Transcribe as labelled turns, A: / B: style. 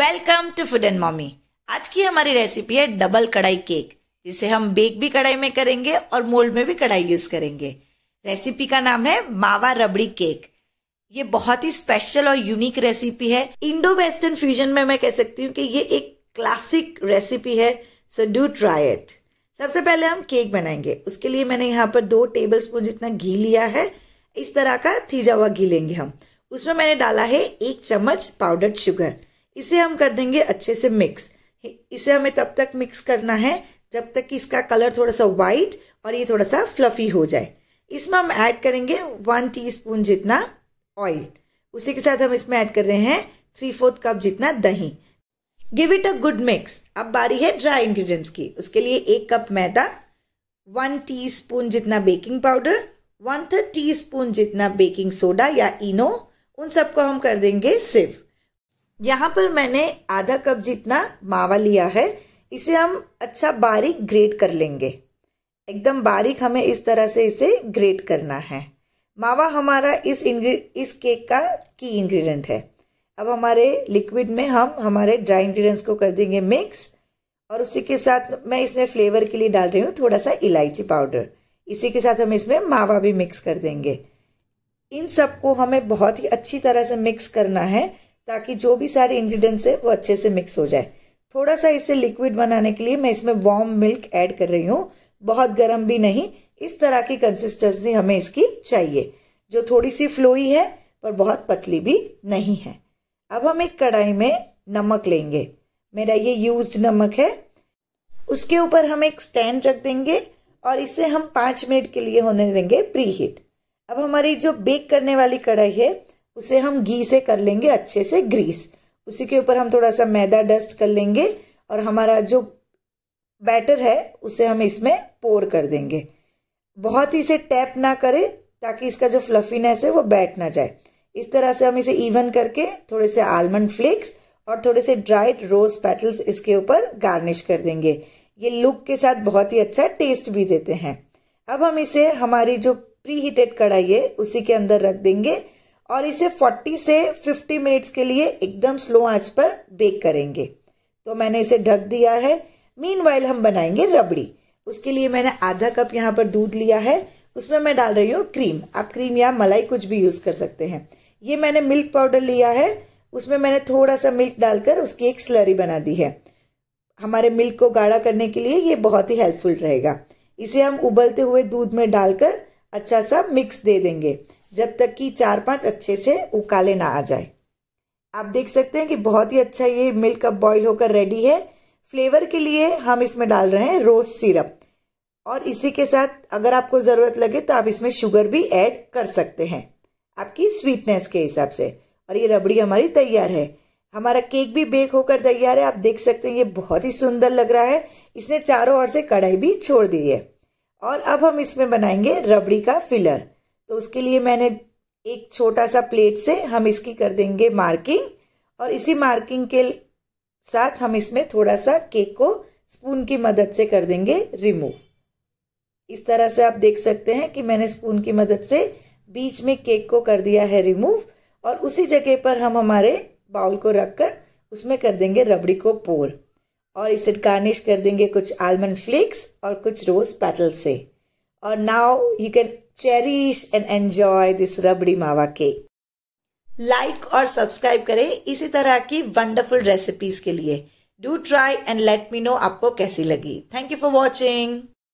A: welcome to food and mommy आज की हमारी रेसिपी है डबल कढ़ाई केक जिसे हम बेक भी कढ़ाई में करेंगे और मोल्ड में भी कढ़ाई यूज करेंगे रेसिपी का नाम है मावा रबड़ी केक ये बहुत ही स्पेशल और यूनिक रेसिपी है इंडो वेस्टर्न फ्यूजन में मैं कह सकती हूँ कि ये एक क्लासिक रेसिपी है सो डू ट्राई इट सबसे पहले हम केक बनाएंगे उसके लिए मैंने यहाँ पर दो टेबल स्पून जितना घी लिया है इस तरह का थीजा हुआ घी लेंगे हम उसमें मैंने डाला है एक चम्मच पाउडर्ड शुगर इसे हम कर देंगे अच्छे से मिक्स इसे हमें तब तक मिक्स करना है जब तक कि इसका कलर थोड़ा सा वाइट और ये थोड़ा सा फ्लफ़ी हो जाए इसमें हम ऐड करेंगे वन टीस्पून जितना ऑयल उसी के साथ हम इसमें ऐड कर रहे हैं थ्री फोर्थ कप जितना दही give it a good mix अब बारी है ड्राई इंग्रीडियंट्स की उसके लिए एक कप मैदा वन स्पून जितना baking powder one third spoon जितना बेकिंग सोडा या इनो उन सबको हम कर देंगे सिर्फ यहाँ पर मैंने आधा कप जितना मावा लिया है इसे हम अच्छा बारीक ग्रेट कर लेंगे एकदम बारीक हमें इस तरह से इसे ग्रेट करना है मावा हमारा इस इस केक का की इंग्रेडिएंट है अब हमारे लिक्विड में हम हमारे ड्राई इंग्रेडिएंट्स को कर देंगे मिक्स और उसी के साथ मैं इसमें फ्लेवर के लिए डाल रही हूँ थोड़ा सा इलायची पाउडर इसी के साथ हम इसमें मावा भी मिक्स कर देंगे इन सबको हमें बहुत ही अच्छी तरह से मिक्स करना है ताकि जो भी सारे इंग्रेडिएंट्स है वो अच्छे से मिक्स हो जाए थोड़ा सा इसे लिक्विड बनाने के लिए मैं इसमें वार्म मिल्क ऐड कर रही हूँ बहुत गर्म भी नहीं इस तरह की कंसिस्टेंसी हमें इसकी चाहिए जो थोड़ी सी फ्लोई है पर बहुत पतली भी नहीं है अब हम एक कढ़ाई में नमक लेंगे मेरा ये यूज्ड नमक है उसके ऊपर हम एक स्टैंड रख देंगे और इसे हम पाँच मिनट के लिए होने देंगे प्री हीट अब हमारी जो बेक करने वाली कढ़ाई है उसे हम घी से कर लेंगे अच्छे से ग्रीस उसी के ऊपर हम थोड़ा सा मैदा डस्ट कर लेंगे और हमारा जो बैटर है उसे हम इसमें पोर कर देंगे बहुत ही इसे टैप ना करें ताकि इसका जो फ्लफीनेस है वो बैठ ना जाए इस तरह से हम इसे इवन करके थोड़े से आलमंड फ्लेक्स और थोड़े से ड्राइड रोज पेटल्स इसके ऊपर गार्निश कर देंगे ये लुक के साथ बहुत ही अच्छा टेस्ट भी देते हैं अब हम इसे हमारी जो प्री हीटेड कढ़ाई है उसी के अंदर रख देंगे और इसे 40 से 50 मिनट्स के लिए एकदम स्लो आंच पर बेक करेंगे तो मैंने इसे ढक दिया है मीन हम बनाएंगे रबड़ी उसके लिए मैंने आधा कप यहाँ पर दूध लिया है उसमें मैं डाल रही हूँ क्रीम आप क्रीम या मलाई कुछ भी यूज़ कर सकते हैं ये मैंने मिल्क पाउडर लिया है उसमें मैंने थोड़ा सा मिल्क डालकर उसकी एक स्लरी बना दी है हमारे मिल्क को गाढ़ा करने के लिए ये बहुत ही हेल्पफुल रहेगा इसे हम उबलते हुए दूध में डालकर अच्छा सा मिक्स दे देंगे जब तक कि चार पांच अच्छे से उकाले ना आ जाए आप देख सकते हैं कि बहुत ही अच्छा ये मिल्क अब बॉईल होकर रेडी है फ्लेवर के लिए हम इसमें डाल रहे हैं रोज़ सिरप और इसी के साथ अगर आपको ज़रूरत लगे तो आप इसमें शुगर भी ऐड कर सकते हैं आपकी स्वीटनेस के हिसाब से और ये रबड़ी हमारी तैयार है हमारा केक भी बेक होकर तैयार है आप देख सकते हैं ये बहुत ही सुंदर लग रहा है इसने चारों ओर से कढ़ाई भी छोड़ दी है और अब हम इसमें बनाएंगे रबड़ी का फिलर तो उसके लिए मैंने एक छोटा सा प्लेट से हम इसकी कर देंगे मार्किंग और इसी मार्किंग के साथ हम इसमें थोड़ा सा केक को स्पून की मदद से कर देंगे रिमूव इस तरह से आप देख सकते हैं कि मैंने स्पून की मदद से बीच में केक को कर दिया है रिमूव और उसी जगह पर हम हमारे बाउल को रख कर उसमें कर देंगे रबड़ी को पोर और इसे गार्निश कर देंगे कुछ आलमंड फ्लेक्स और कुछ रोज़ पैटल से और now you can cherish and enjoy this rabri mawa cake like और सब्सक्राइब करें इसी तरह की वंडरफुल रेसिपीज के लिए do try and let me know आपको कैसी लगी थैंक यू फॉर वॉचिंग